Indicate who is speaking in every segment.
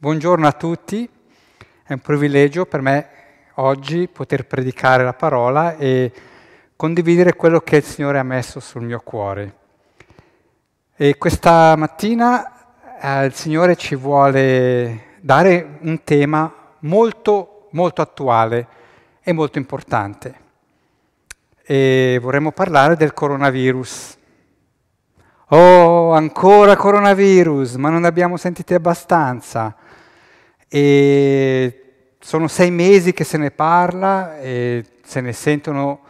Speaker 1: Buongiorno a tutti, è un privilegio per me oggi poter predicare la parola e condividere quello che il Signore ha messo sul mio cuore. E questa mattina eh, il Signore ci vuole dare un tema molto, molto attuale e molto importante. E vorremmo parlare del coronavirus. Oh, ancora coronavirus, ma non abbiamo sentito abbastanza. E sono sei mesi che se ne parla e se ne sentono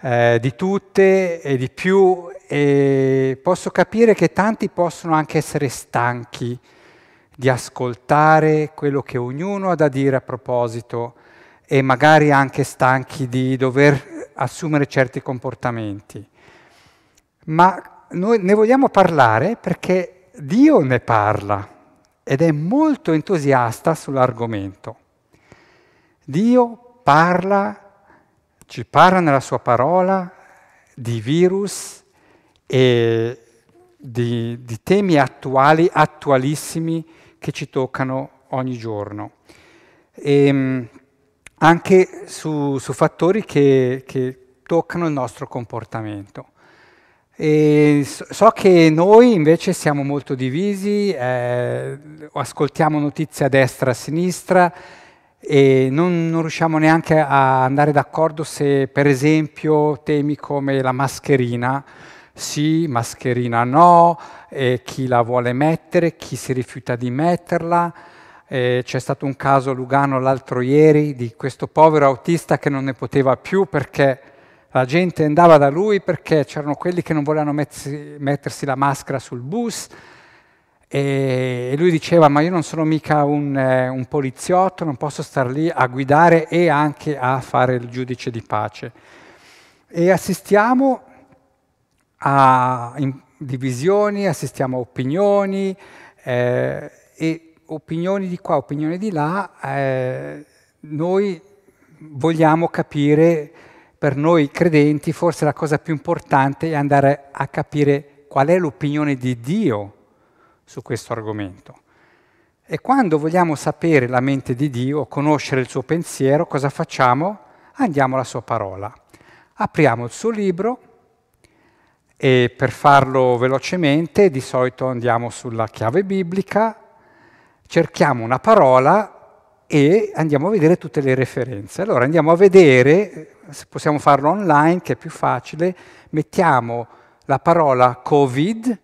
Speaker 1: eh, di tutte e di più e posso capire che tanti possono anche essere stanchi di ascoltare quello che ognuno ha da dire a proposito e magari anche stanchi di dover assumere certi comportamenti. Ma noi ne vogliamo parlare perché Dio ne parla ed è molto entusiasta sull'argomento. Dio parla, ci parla nella sua parola di virus e di, di temi attuali, attualissimi, che ci toccano ogni giorno. E, ehm, anche su, su fattori che, che toccano il nostro comportamento. E so che noi invece siamo molto divisi, eh, ascoltiamo notizie a destra e a sinistra e non, non riusciamo neanche a andare d'accordo se per esempio temi come la mascherina sì, mascherina no, eh, chi la vuole mettere, chi si rifiuta di metterla. Eh, c'è stato un caso a Lugano l'altro ieri di questo povero autista che non ne poteva più perché la gente andava da lui perché c'erano quelli che non volevano mettersi, mettersi la maschera sul bus e lui diceva ma io non sono mica un, eh, un, poliziotto, non posso star lì a guidare e anche a fare il giudice di pace. E assistiamo a divisioni, assistiamo a opinioni eh, e opinioni di qua, opinioni di là, eh, noi vogliamo capire per noi credenti forse la cosa più importante è andare a capire qual è l'opinione di Dio su questo argomento. E quando vogliamo sapere la mente di Dio, conoscere il suo pensiero, cosa facciamo? Andiamo alla sua parola. Apriamo il suo libro e per farlo velocemente di solito andiamo sulla chiave biblica, cerchiamo una parola e andiamo a vedere tutte le referenze. Allora andiamo a vedere, eh, se possiamo farlo online che è più facile, mettiamo la parola Covid e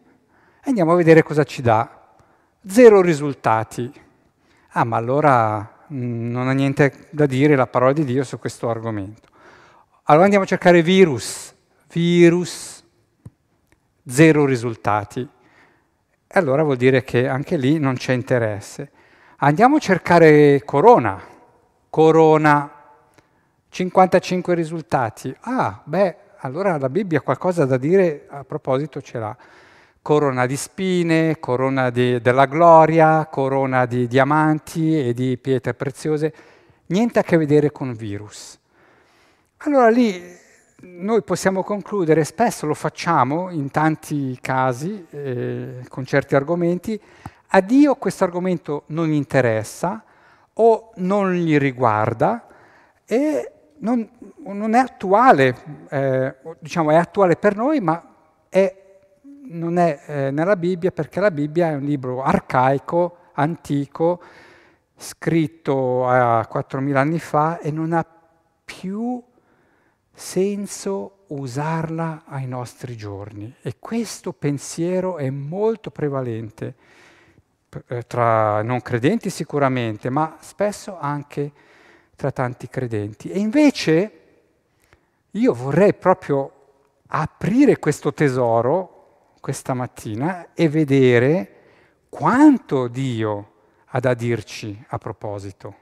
Speaker 1: andiamo a vedere cosa ci dà. Zero risultati. Ah, ma allora mh, mm, non ha niente da dire la parola di Dio su questo argomento. Allora andiamo a cercare virus. Virus, zero risultati. Allora vuol dire che anche lì non c'è interesse. Andiamo a cercare Corona. Corona, 55 risultati. Ah, beh, allora la Bibbia qualcosa da dire a proposito ce l'ha. Corona di spine, corona di, della gloria, corona di diamanti e di pietre preziose. Niente a che vedere con virus. Allora lì noi possiamo concludere, spesso lo facciamo in tanti casi, eh, con certi argomenti, a Dio questo argomento non interessa o non gli riguarda e non, non è attuale, eh, diciamo è attuale per noi, ma è, non è eh, nella Bibbia perché la Bibbia è un libro arcaico, antico, scritto a 4.000 anni fa e non ha più senso usarla ai nostri giorni. E questo pensiero è molto prevalente. Eh, tra non credenti sicuramente, ma spesso anche tra tanti credenti. E invece io vorrei proprio aprire questo tesoro questa mattina e vedere quanto Dio ha da dirci a proposito.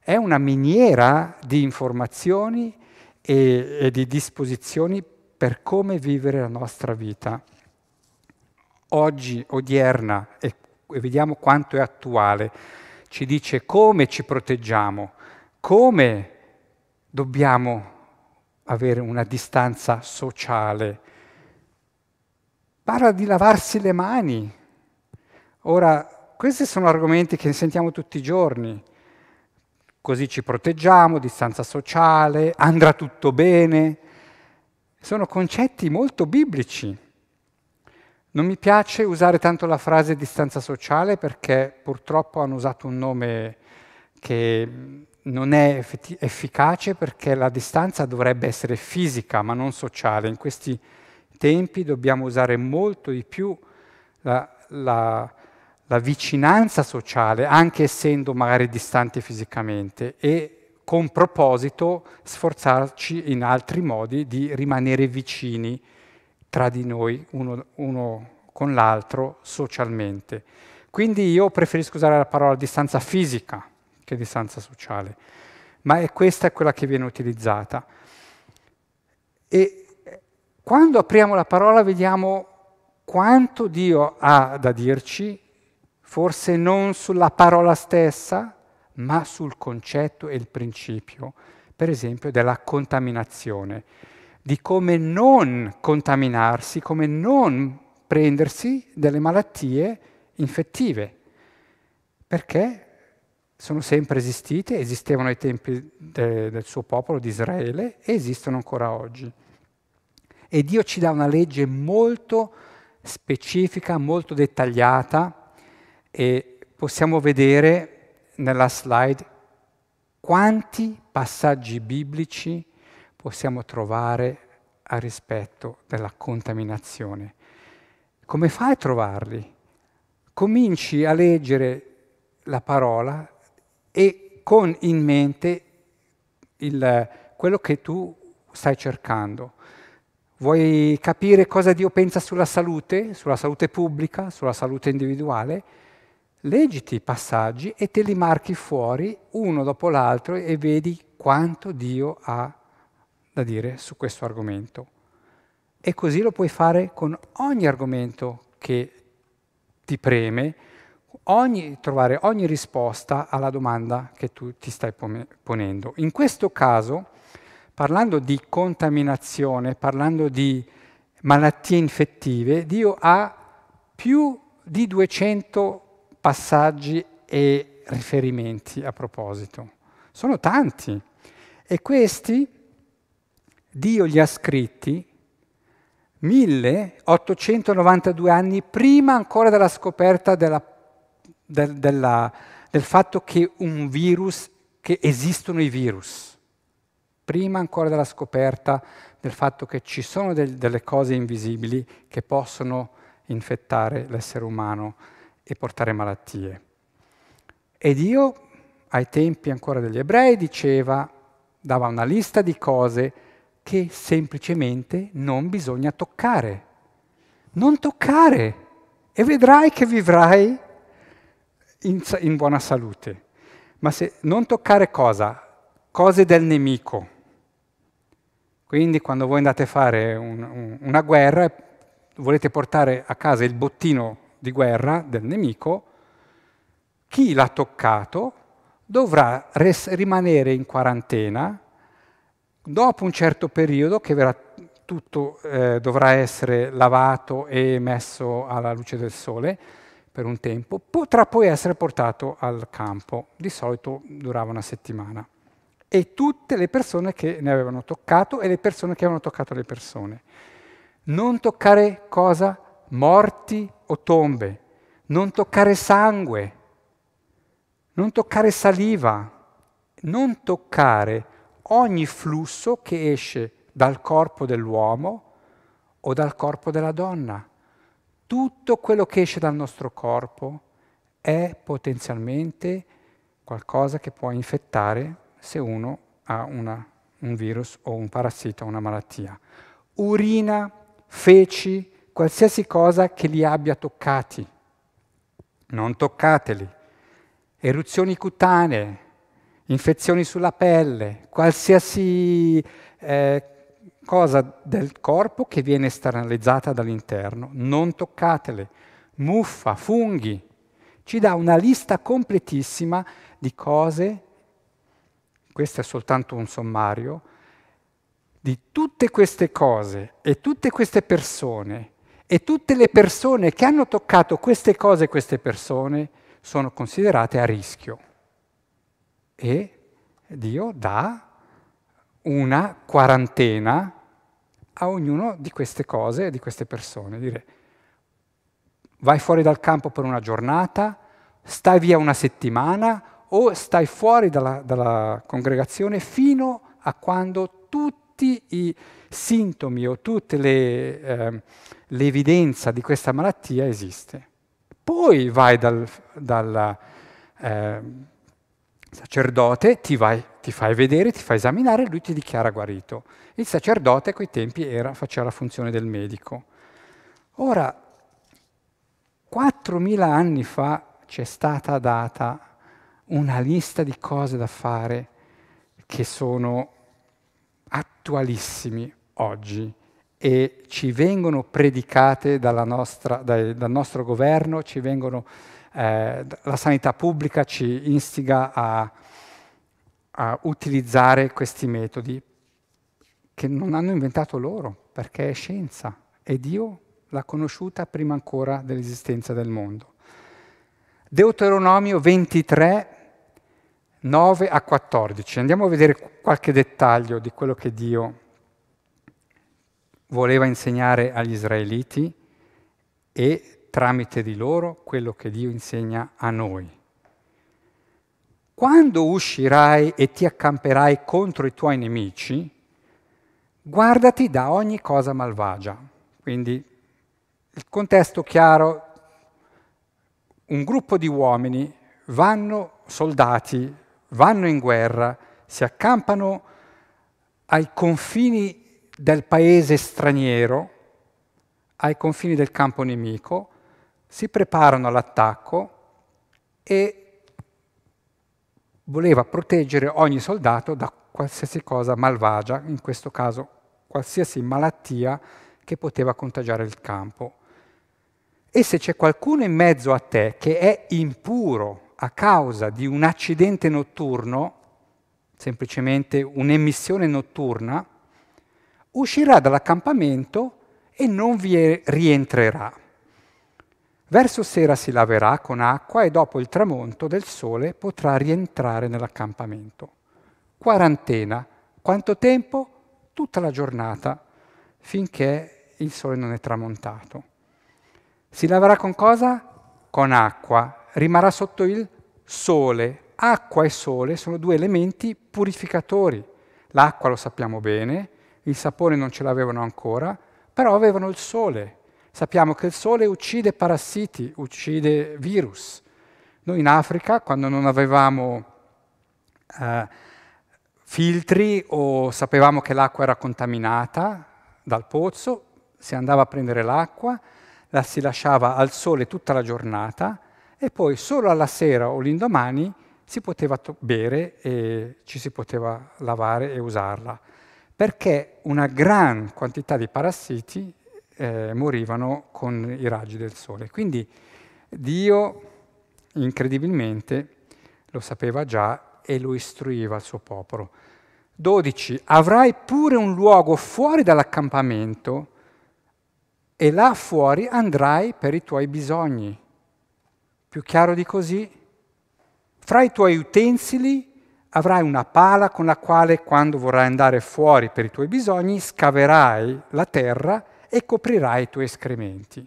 Speaker 1: È una miniera di informazioni e, e di disposizioni per come vivere la nostra vita oggi, odierna e e vediamo quanto è attuale. Ci dice come ci proteggiamo, come dobbiamo avere una distanza sociale. Parla di lavarsi le mani. Ora, questi sono argomenti che sentiamo tutti i giorni. Così ci proteggiamo, distanza sociale, andrà tutto bene. Sono concetti molto biblici. Non mi piace usare tanto la frase distanza sociale perché purtroppo hanno usato un nome che non è efficace perché la distanza dovrebbe essere fisica ma non sociale. In questi tempi dobbiamo usare molto di più la, la, la vicinanza sociale, anche essendo magari distanti fisicamente, e con proposito sforzarci in altri modi di rimanere vicini tra di noi, uno, uno con l'altro, socialmente. Quindi io preferisco usare la parola distanza fisica che distanza sociale, ma è questa è quella che viene utilizzata. E quando apriamo la parola vediamo quanto Dio ha da dirci, forse non sulla parola stessa, ma sul concetto e il principio, per esempio, della contaminazione di come non contaminarsi, come non prendersi delle malattie infettive, perché sono sempre esistite, esistevano ai tempi de, del suo popolo di Israele e esistono ancora oggi. E Dio ci dà una legge molto specifica, molto dettagliata e possiamo vedere nella slide quanti passaggi biblici possiamo trovare a rispetto della contaminazione. Come fai a trovarli? Cominci a leggere la parola e con in mente il, quello che tu stai cercando. Vuoi capire cosa Dio pensa sulla salute, sulla salute pubblica, sulla salute individuale? Leggiti i passaggi e te li marchi fuori uno dopo l'altro e vedi quanto Dio ha da dire su questo argomento. E così lo puoi fare con ogni argomento che ti preme, ogni, trovare ogni risposta alla domanda che tu ti stai ponendo. In questo caso, parlando di contaminazione, parlando di malattie infettive, Dio ha più di 200 passaggi e riferimenti a proposito. Sono tanti e questi Dio li ha scritti 1892 anni prima ancora della scoperta della, del, della, del fatto che un virus, che esistono i virus, prima ancora della scoperta del fatto che ci sono del, delle cose invisibili che possono infettare l'essere umano e portare malattie. E Dio, ai tempi ancora degli ebrei, diceva, dava una lista di cose che semplicemente non bisogna toccare. Non toccare e vedrai che vivrai in, in buona salute. Ma se non toccare cosa? Cose del nemico. Quindi quando voi andate a fare un, un, una guerra, e volete portare a casa il bottino di guerra del nemico, chi l'ha toccato dovrà res- rimanere in quarantena Dopo un certo periodo, che verrà, tutto eh, dovrà essere lavato e messo alla luce del sole per un tempo, potrà poi essere portato al campo. Di solito durava una settimana. E tutte le persone che ne avevano toccato e le persone che avevano toccato le persone. Non toccare cosa? Morti o tombe. Non toccare sangue. Non toccare saliva. Non toccare ogni flusso che esce dal corpo dell'uomo o dal corpo della donna. Tutto quello che esce dal nostro corpo è potenzialmente qualcosa che può infettare se uno ha una, un virus o un parassita o una malattia. Urina, feci, qualsiasi cosa che li abbia toccati. Non toccateli. Eruzioni cutanee, infezioni sulla pelle, qualsiasi eh, cosa del corpo che viene esternalizzata dall'interno, non toccatele, muffa, funghi. Ci dà una lista completissima di cose, questo è soltanto un sommario, di tutte queste cose e tutte queste persone e tutte le persone che hanno toccato queste cose e queste persone sono considerate a rischio e Dio dà una quarantena a ognuno di queste cose e di queste persone. Dire, vai fuori dal campo per una giornata, stai via una settimana o stai fuori dalla, dalla congregazione fino a quando tutti i sintomi o tutta le, eh, l'evidenza di questa malattia esiste. Poi vai dal, dalla, eh, sacerdote ti, vai, ti fai vedere, ti fa esaminare e lui ti dichiara guarito. Il sacerdote a quei tempi era, faceva la funzione del medico. Ora, 4.000 anni fa c'è stata data una lista di cose da fare che sono attualissimi oggi e ci vengono predicate nostra, dai, dal nostro governo, ci vengono eh, la sanità pubblica ci instiga a, a utilizzare questi metodi che non hanno inventato loro, perché è scienza e Dio l'ha conosciuta prima ancora dell'esistenza del mondo. Deuteronomio 23, 9 a 14. Andiamo a vedere qualche dettaglio di quello che Dio voleva insegnare agli israeliti e tramite di loro quello che Dio insegna a noi. Quando uscirai e ti accamperai contro i tuoi nemici, guardati da ogni cosa malvagia. Quindi il contesto chiaro, un gruppo di uomini vanno soldati, vanno in guerra, si accampano ai confini del paese straniero, ai confini del campo nemico, si preparano all'attacco e voleva proteggere ogni soldato da qualsiasi cosa malvagia, in questo caso qualsiasi malattia che poteva contagiare il campo. E se c'è qualcuno in mezzo a te che è impuro a causa di un accidente notturno, semplicemente un'emissione notturna, uscirà dall'accampamento e non vi rientrerà. Verso sera si laverà con acqua e dopo il tramonto del sole potrà rientrare nell'accampamento. Quarantena. Quanto tempo? Tutta la giornata, finché il sole non è tramontato. Si laverà con cosa? Con acqua. Rimarrà sotto il sole. Acqua e sole sono due elementi purificatori. L'acqua lo sappiamo bene, il sapore non ce l'avevano ancora, però avevano il sole Sappiamo che il sole uccide parassiti, uccide virus. Noi in Africa, quando non avevamo eh, filtri o sapevamo che l'acqua era contaminata dal pozzo, si andava a prendere l'acqua, la si lasciava al sole tutta la giornata e poi solo alla sera o l'indomani si poteva to- bere e ci si poteva lavare e usarla, perché una gran quantità di parassiti eh, morivano con i raggi del sole. Quindi Dio incredibilmente lo sapeva già e lo istruiva al suo popolo. 12. Avrai pure un luogo fuori dall'accampamento e là fuori andrai per i tuoi bisogni. Più chiaro di così? Fra i tuoi utensili avrai una pala con la quale quando vorrai andare fuori per i tuoi bisogni scaverai la terra e coprirà i tuoi escrementi.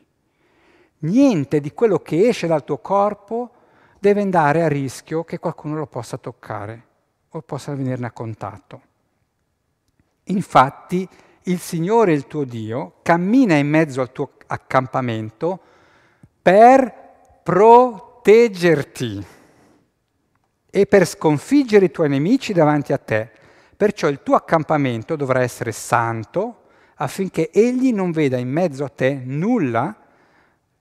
Speaker 1: Niente di quello che esce dal tuo corpo deve andare a rischio che qualcuno lo possa toccare o possa venirne a contatto. Infatti il Signore, il tuo Dio, cammina in mezzo al tuo accampamento per proteggerti e per sconfiggere i tuoi nemici davanti a te. Perciò il tuo accampamento dovrà essere santo, affinché egli non veda in mezzo a te nulla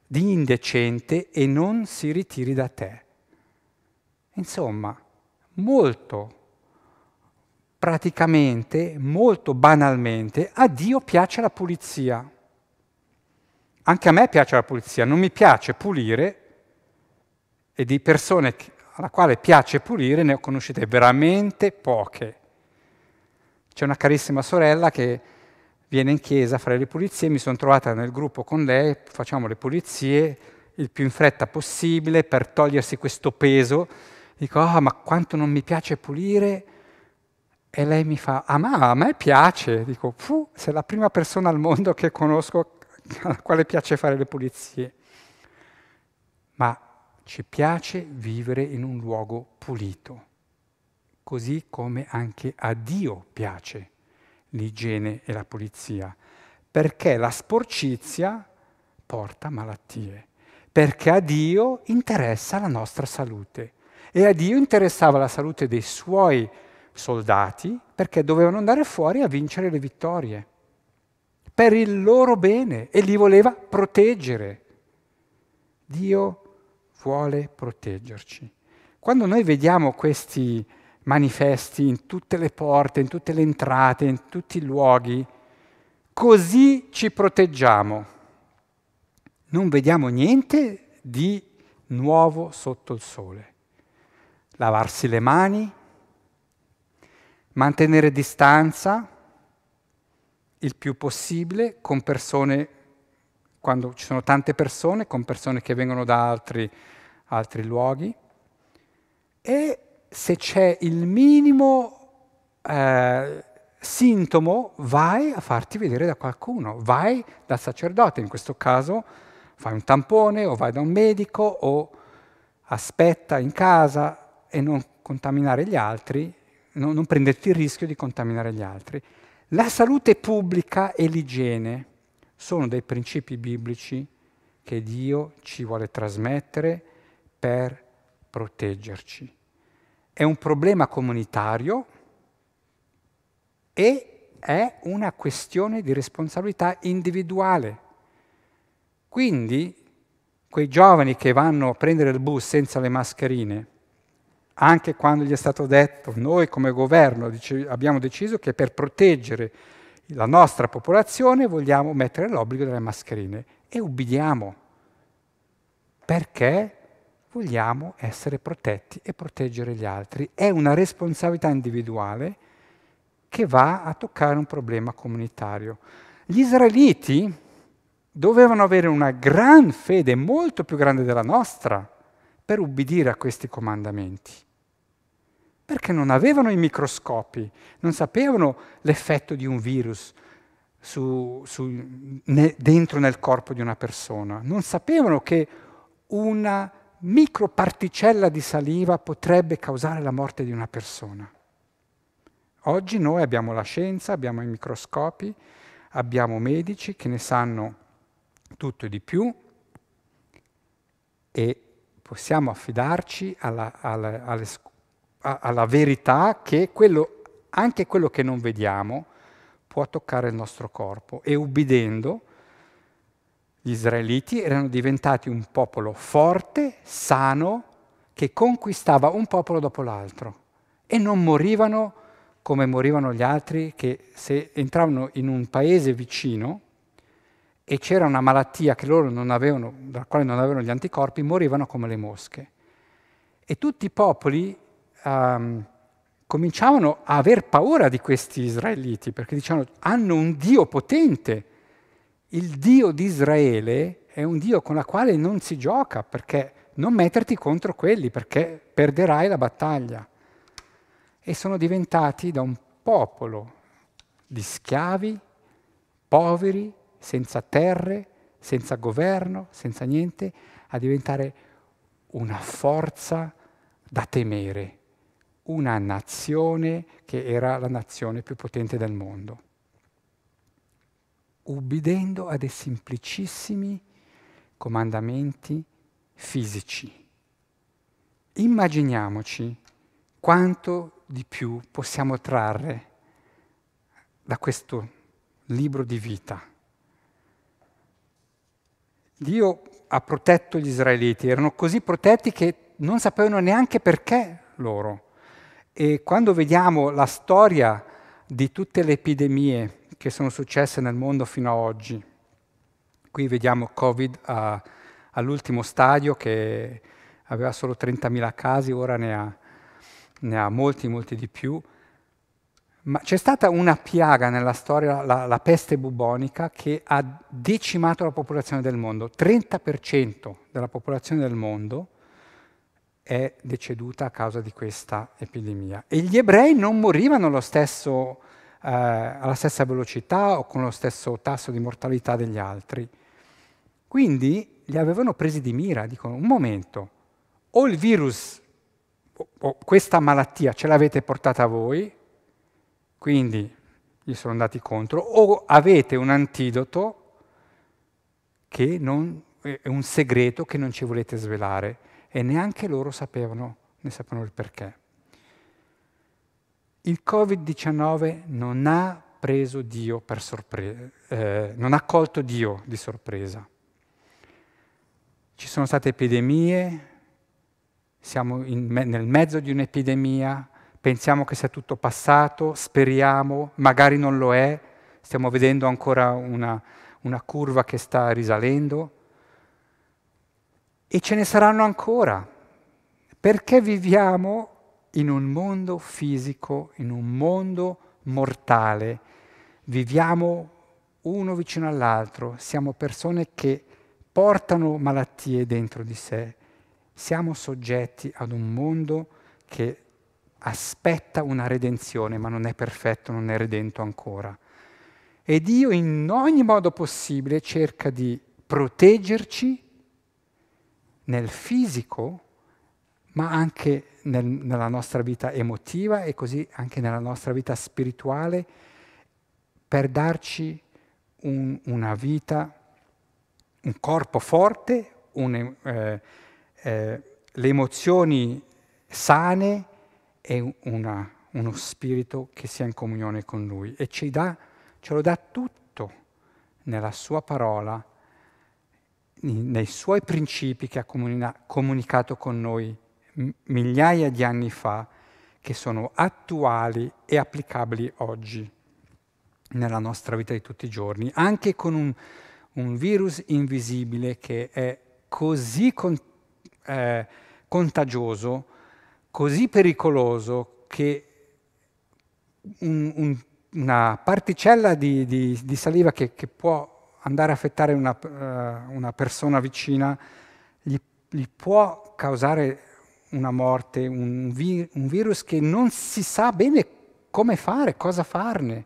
Speaker 1: di indecente e non si ritiri da te. Insomma, molto praticamente, molto banalmente, a Dio piace la pulizia. Anche a me piace la pulizia, non mi piace pulire e di persone alla quale piace pulire ne ho conosciute veramente poche. C'è una carissima sorella che viene in chiesa, a fare le pulizie, mi sono trovata nel gruppo con lei, facciamo le pulizie il più in fretta possibile per togliersi questo peso. Dico, ah, oh, ma quanto non mi piace pulire. E lei mi fa, ah, ma a me piace. Dico, fu, sei la prima persona al mondo che conosco alla quale piace fare le pulizie. Ma ci piace vivere in un luogo pulito, così come anche a Dio piace l'igiene e la pulizia, perché la sporcizia porta malattie, perché a Dio interessa la nostra salute e a Dio interessava la salute dei suoi soldati perché dovevano andare fuori a vincere le vittorie per il loro bene e li voleva proteggere. Dio vuole proteggerci. Quando noi vediamo questi manifesti in tutte le porte, in tutte le entrate, in tutti i luoghi. Così ci proteggiamo. Non vediamo niente di nuovo sotto il sole. Lavarsi le mani, mantenere distanza il più possibile con persone, quando ci sono tante persone, con persone che vengono da altri, altri luoghi e se c'è il minimo eh, sintomo, vai a farti vedere da qualcuno, vai dal sacerdote, in questo caso fai un tampone o vai da un medico o aspetta in casa e non contaminare gli altri, non, non prenderti il rischio di contaminare gli altri. La salute pubblica e l'igiene sono dei principi biblici che Dio ci vuole trasmettere per proteggerci è un problema comunitario e è una questione di responsabilità individuale. Quindi quei giovani che vanno a prendere il bus senza le mascherine, anche quando gli è stato detto, noi come governo dice, abbiamo deciso che per proteggere la nostra popolazione vogliamo mettere l'obbligo delle mascherine e ubbidiamo. Perché? vogliamo essere protetti e proteggere gli altri. È una responsabilità individuale che va a toccare un problema comunitario. Gli israeliti dovevano avere una gran fede, molto più grande della nostra, per ubbidire a questi comandamenti. Perché non avevano i microscopi, non sapevano l'effetto di un virus, su, su, ne, dentro nel corpo di una persona. Non sapevano che una microparticella di saliva potrebbe causare la morte di una persona. Oggi noi abbiamo la scienza, abbiamo i microscopi, abbiamo medici che ne sanno tutto e di più e possiamo affidarci alla, alla, alle, alla verità che quello, anche quello che non vediamo può toccare il nostro corpo e ubbidendo gli israeliti erano diventati un popolo forte, sano, che conquistava un popolo dopo l'altro e non morivano come morivano gli altri che se entravano in un paese vicino e c'era una malattia avevano, dalla quale non avevano gli anticorpi, morivano come le mosche. E tutti i popoli um, cominciavano a aver paura di questi israeliti, perché dicevano hanno un Dio potente il Dio di Israele è un Dio con la quale non si gioca, perché non metterti contro quelli, perché perderai la battaglia. E sono diventati da un popolo di schiavi, poveri, senza terre, senza governo, senza niente, a diventare una forza da temere, una nazione che era la nazione più potente del mondo ubbidendo a dei semplicissimi comandamenti fisici. Immaginiamoci quanto di più possiamo trarre da questo libro di vita. Dio ha protetto gli israeliti, erano così protetti che non sapevano neanche perché loro. E quando vediamo la storia di tutte le epidemie che sono successe nel mondo fino ad oggi. Qui vediamo Covid a, all'ultimo stadio che aveva solo 30.000 casi, ora ne ha, ne ha molti, molti di più. Ma c'è stata una piaga nella storia, la, la, peste bubonica, che ha decimato la popolazione del mondo. 30% della popolazione del mondo è deceduta a causa di questa epidemia. E gli ebrei non morivano lo stesso eh, alla stessa velocità o con lo stesso tasso di mortalità degli altri. Quindi li avevano presi di mira, dicono un momento, o il virus o questa malattia ce l'avete portata voi, quindi gli sono andati contro, o avete un antidoto che non, è un segreto che non ci volete svelare e neanche loro sapevano, ne sapevano il perché. Il Covid-19 non ha preso Dio per sorpresa, eh, non ha colto Dio di sorpresa. Ci sono state epidemie, siamo in, me- nel mezzo di un'epidemia, pensiamo che sia tutto passato, speriamo, magari non lo è, stiamo vedendo ancora una, una curva che sta risalendo e ce ne saranno ancora, perché viviamo in un mondo fisico, in un mondo mortale, viviamo uno vicino all'altro, siamo persone che portano malattie dentro di sé, siamo soggetti ad un mondo che aspetta una redenzione, ma non è perfetto, non è redento ancora. E Dio in ogni modo possibile cerca di proteggerci nel fisico, ma anche nel, nella nostra vita emotiva e così anche nella nostra vita spirituale per darci un, una vita, un corpo forte, un, eh, eh, le emozioni sane e una, uno spirito che sia in comunione con Lui. E ci dà, ce lo dà tutto nella Sua parola, nei Suoi principi che ha comunica- comunicato con noi migliaia di anni fa che sono attuali e applicabili oggi nella nostra vita di tutti i giorni, anche con un, un virus invisibile che è così con, eh, contagioso, così pericoloso, che un, un, una particella di, di, di saliva che, che, può andare a affettare una, uh, una persona vicina gli, gli può causare una morte, un, vi- un virus che non si sa bene come fare, cosa farne.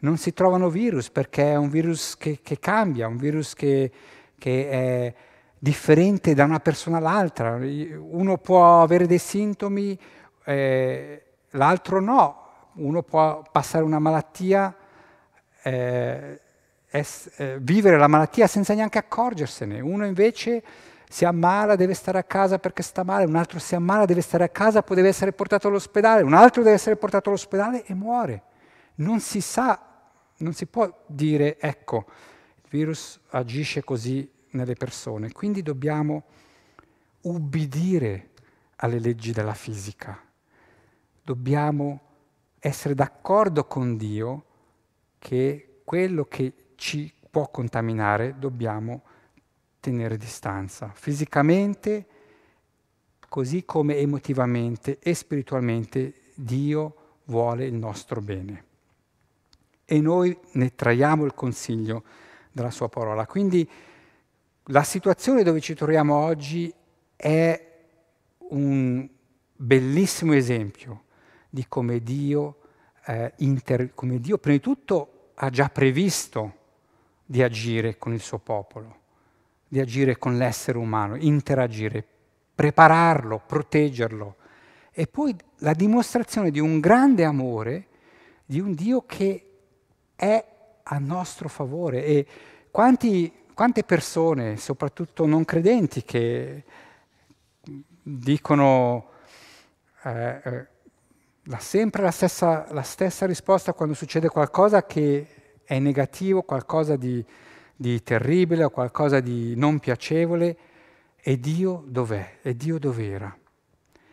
Speaker 1: Non si trovano virus perché è un virus che, che cambia, un virus che, che è differente da una persona all'altra. Uno può avere dei sintomi, eh, l'altro no. Uno può passare una malattia, eh, es- eh, vivere la malattia senza neanche accorgersene. Uno invece si ammala deve stare a casa perché sta male, un altro si ammala deve stare a casa, poi deve essere portato all'ospedale, un altro deve essere portato all'ospedale e muore. Non si sa, non si può dire ecco, il virus agisce così nelle persone, quindi dobbiamo ubbidire alle leggi della fisica, dobbiamo essere d'accordo con Dio che quello che ci può contaminare dobbiamo tenere distanza, fisicamente così come emotivamente e spiritualmente Dio vuole il nostro bene. E noi ne traiamo il consiglio dalla sua parola. Quindi la situazione dove ci troviamo oggi è un bellissimo esempio di come Dio, eh, inter- come Dio prima di tutto ha già previsto di agire con il suo popolo di agire con l'essere umano, interagire, prepararlo, proteggerlo. E poi la dimostrazione di un grande amore di un Dio che è a nostro favore. E quanti, quante persone, soprattutto non credenti, che dicono eh, eh, sempre la stessa, la stessa risposta quando succede qualcosa che è negativo, qualcosa di, di terribile o qualcosa di non piacevole, e Dio dov'è? E Dio dov'era?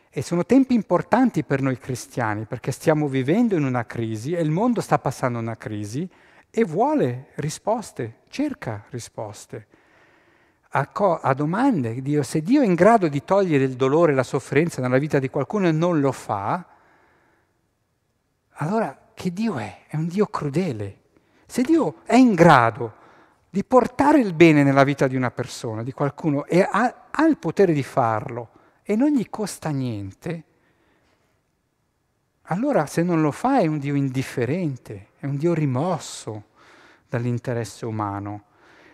Speaker 1: E sono tempi importanti per noi cristiani perché stiamo vivendo in una crisi e il mondo sta passando una crisi e vuole risposte, cerca risposte. A, co- a domande, Dio, se Dio è in grado di togliere il dolore e la sofferenza dalla vita di qualcuno e non lo fa, allora che Dio è? È un Dio crudele. Se Dio è in grado di portare il bene nella vita di una persona, di qualcuno, e ha, ha il potere di farlo e non gli costa niente, allora se non lo fa è un Dio indifferente, è un Dio rimosso dall'interesse umano.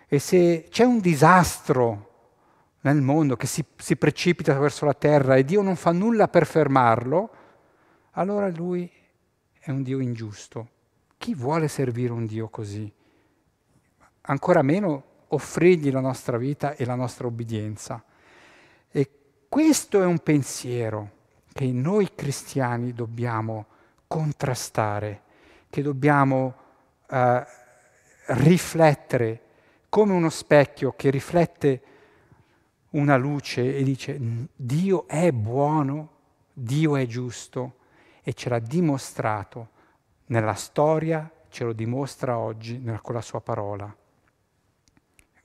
Speaker 1: E se c'è un disastro nel mondo che si, si, precipita verso la terra e Dio non fa nulla per fermarlo, allora lui è un Dio ingiusto. Chi vuole servire un Dio così? ancora meno offrirgli la nostra vita e la nostra obbedienza. E questo è un pensiero che noi cristiani dobbiamo contrastare, che dobbiamo eh, riflettere come uno specchio che riflette una luce e dice Dio è buono, Dio è giusto e ce l'ha dimostrato nella storia, ce lo dimostra oggi con la sua parola.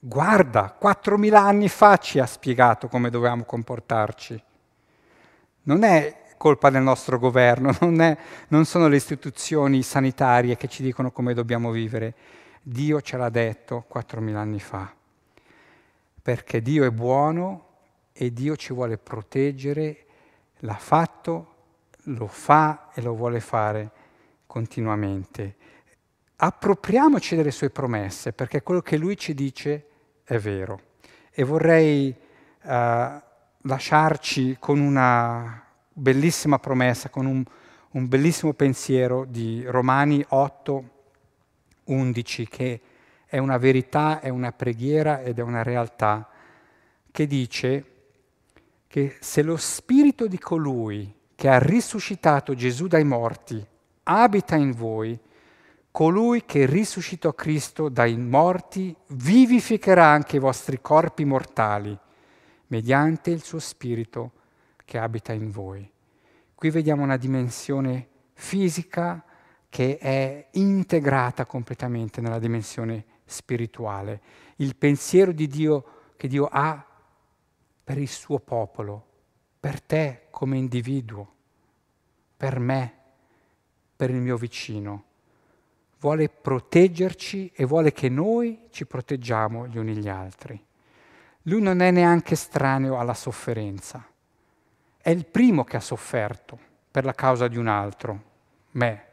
Speaker 1: Guarda, 4.000 anni fa ci ha spiegato come dovevamo comportarci. Non è colpa del nostro governo, non, è, non sono le istituzioni sanitarie che ci dicono come dobbiamo vivere. Dio ce l'ha detto 4.000 anni fa. Perché Dio è buono e Dio ci vuole proteggere, l'ha fatto, lo fa e lo vuole fare continuamente. Appropriamoci delle sue promesse, perché quello che lui ci dice è è vero. E vorrei eh, lasciarci con una bellissima promessa, con un, un bellissimo pensiero di Romani 8, 11, che è una verità, è una preghiera ed è una realtà, che dice che se lo spirito di colui che ha risuscitato Gesù dai morti abita in voi, colui che risuscitò Cristo dai morti vivificherà anche i vostri corpi mortali mediante il suo spirito che abita in voi. Qui vediamo una dimensione fisica che è integrata completamente nella dimensione spirituale. Il pensiero di Dio che Dio ha per il suo popolo, per te come individuo, per me, per il mio vicino vuole proteggerci e vuole che noi ci proteggiamo gli uni gli altri. Lui non è neanche estraneo alla sofferenza. È il primo che ha sofferto per la causa di un altro, me.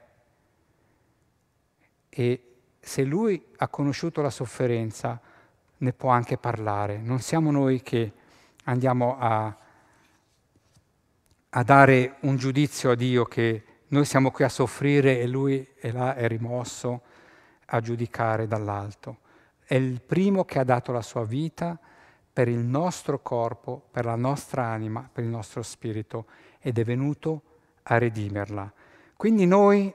Speaker 1: E se lui ha conosciuto la sofferenza, ne può anche parlare. Non siamo noi che andiamo a, a dare un giudizio a Dio che noi siamo qui a soffrire e lui è là, è rimosso a giudicare dall'alto. È il primo che ha dato la sua vita per il nostro corpo, per la nostra anima, per il nostro spirito ed è venuto a redimerla. Quindi noi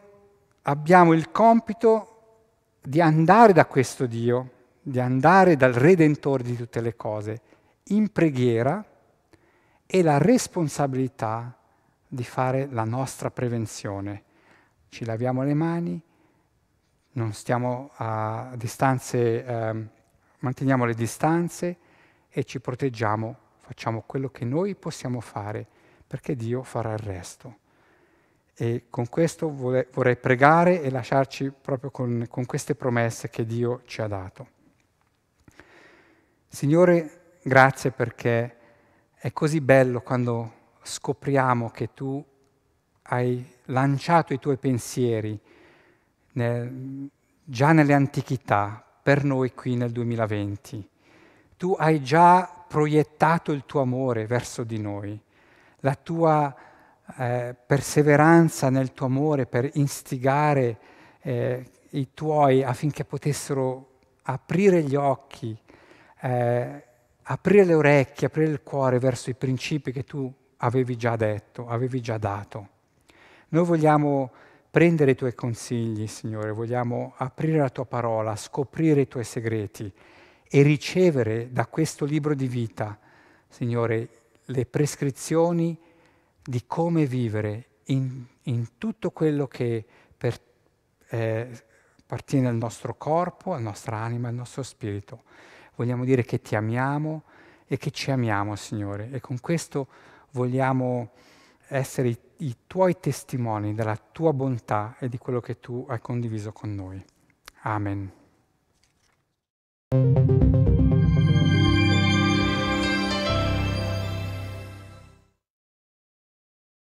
Speaker 1: abbiamo il compito di andare da questo Dio, di andare dal Redentore di tutte le cose, in preghiera e la responsabilità di di fare la nostra prevenzione. Ci laviamo le mani, non stiamo a distanze, eh, manteniamo le distanze e ci proteggiamo, facciamo quello che noi possiamo fare perché Dio farà il resto. E con questo vorrei pregare e lasciarci proprio con, con queste promesse che Dio ci ha dato. Signore, grazie perché è così bello quando scopriamo che tu hai lanciato i tuoi pensieri nel, già nelle antichità per noi qui nel 2020. Tu hai già proiettato il tuo amore verso di noi, la tua eh, perseveranza nel tuo amore per instigare eh, i tuoi affinché potessero aprire gli occhi, eh, aprire le orecchie, aprire il cuore verso i principi che tu avevi già detto, avevi già dato. Noi vogliamo prendere i tuoi consigli, Signore, vogliamo aprire la tua parola, scoprire i tuoi segreti e ricevere da questo libro di vita, Signore, le prescrizioni di come vivere in, in tutto quello che per, eh, appartiene al nostro corpo, alla nostra anima, al nostro spirito. Vogliamo dire che ti amiamo e che ci amiamo, Signore. E con questo vogliamo essere i, i tuoi testimoni della tua bontà e di quello che tu hai condiviso con noi. Amen.